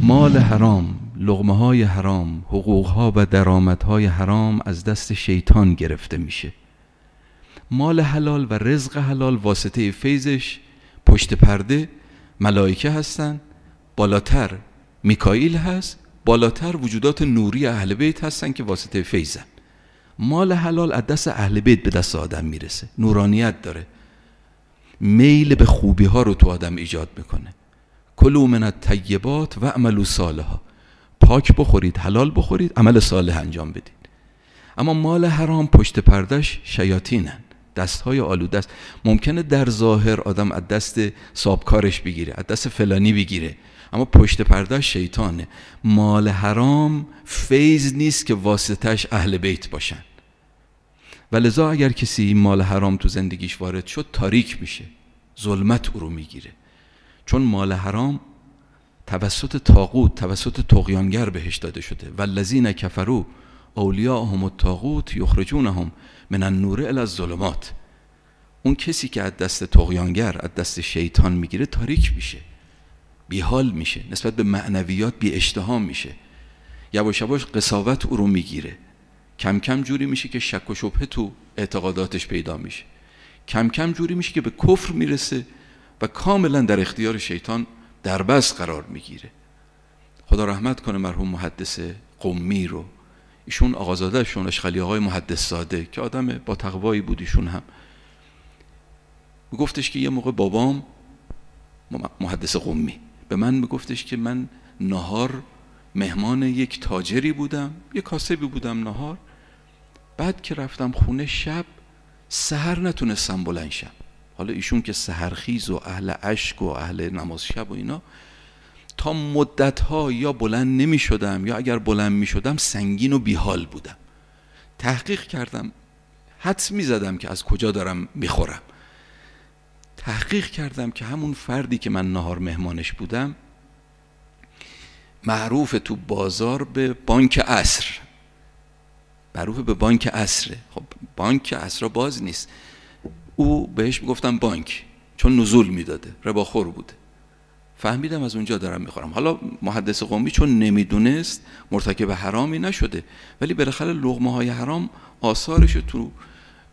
مال حرام لغمه های حرام حقوق ها و های حرام از دست شیطان گرفته میشه مال حلال و رزق حلال واسطه فیضش پشت پرده ملائکه هستن بالاتر میکائیل هست بالاتر وجودات نوری اهل بیت هستن که واسطه فیضن مال حلال از دست اهل بیت به دست آدم میرسه نورانیت داره میل به خوبی ها رو تو آدم ایجاد میکنه کلو من الطیبات و عملو صالحا پاک بخورید حلال بخورید عمل صالح انجام بدید اما مال حرام پشت پردش شیاطینن دست های آلوده است ممکنه در ظاهر آدم از دست سابکارش بگیره از دست فلانی بگیره اما پشت پرده شیطانه مال حرام فیض نیست که واسطش اهل بیت باشن و لذا اگر کسی مال حرام تو زندگیش وارد شد تاریک میشه ظلمت او رو میگیره چون مال حرام توسط تاغوت توسط تقیانگر بهش داده شده و لذین کفرو اولیاءهم الطاغوت یخرجونهم من النور الی الظلمات اون کسی که از دست تقیانگر از دست شیطان میگیره تاریک میشه بیحال میشه نسبت به معنویات بی اشتها میشه یواش یواش قصاوت او رو میگیره کم کم جوری میشه که شک و شبهه تو اعتقاداتش پیدا میشه کم کم جوری میشه که به کفر میرسه و کاملا در اختیار شیطان در بس قرار میگیره خدا رحمت کنه مرحوم محدث قمی رو ایشون آقازادهشون اشخلی آقای محدث ساده که آدم با تقوایی بود ایشون هم میگفتش که یه موقع بابام محدث قمی به من میگفتش که من نهار مهمان یک تاجری بودم یک کاسبی بودم نهار بعد که رفتم خونه شب سهر نتونستم بلند شم حالا ایشون که سهرخیز و اهل عشق و اهل نماز شب و اینا تا مدت ها یا بلند نمی شدم یا اگر بلند می شدم سنگین و بیحال بودم تحقیق کردم حدس می زدم که از کجا دارم می خورم تحقیق کردم که همون فردی که من نهار مهمانش بودم معروف تو بازار به بانک اصر معروف به بانک اصره خب بانک عصر باز نیست او بهش میگفتم بانک چون نزول میداده رباخور بوده فهمیدم از اونجا دارم میخورم حالا محدث قومی چون نمیدونست مرتکب حرامی نشده ولی بالاخره لغمه های حرام آثارش تو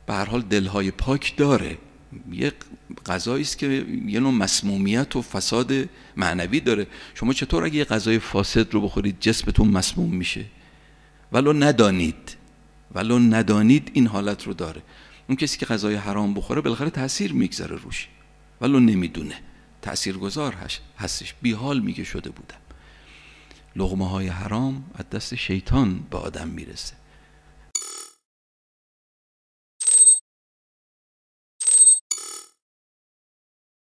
به هر حال دلهای پاک داره یه غذایی است که یه نوع مسمومیت و فساد معنوی داره شما چطور اگه یه غذای فاسد رو بخورید جسمتون مسموم میشه ولو ندانید ولو ندانید این حالت رو داره اون کسی که غذای حرام بخوره بالاخره تاثیر میگذره روش ولو نمیدونه تاثیرگذار هستش حال میگه شده بودم لغمه های حرام از دست شیطان به آدم میرسه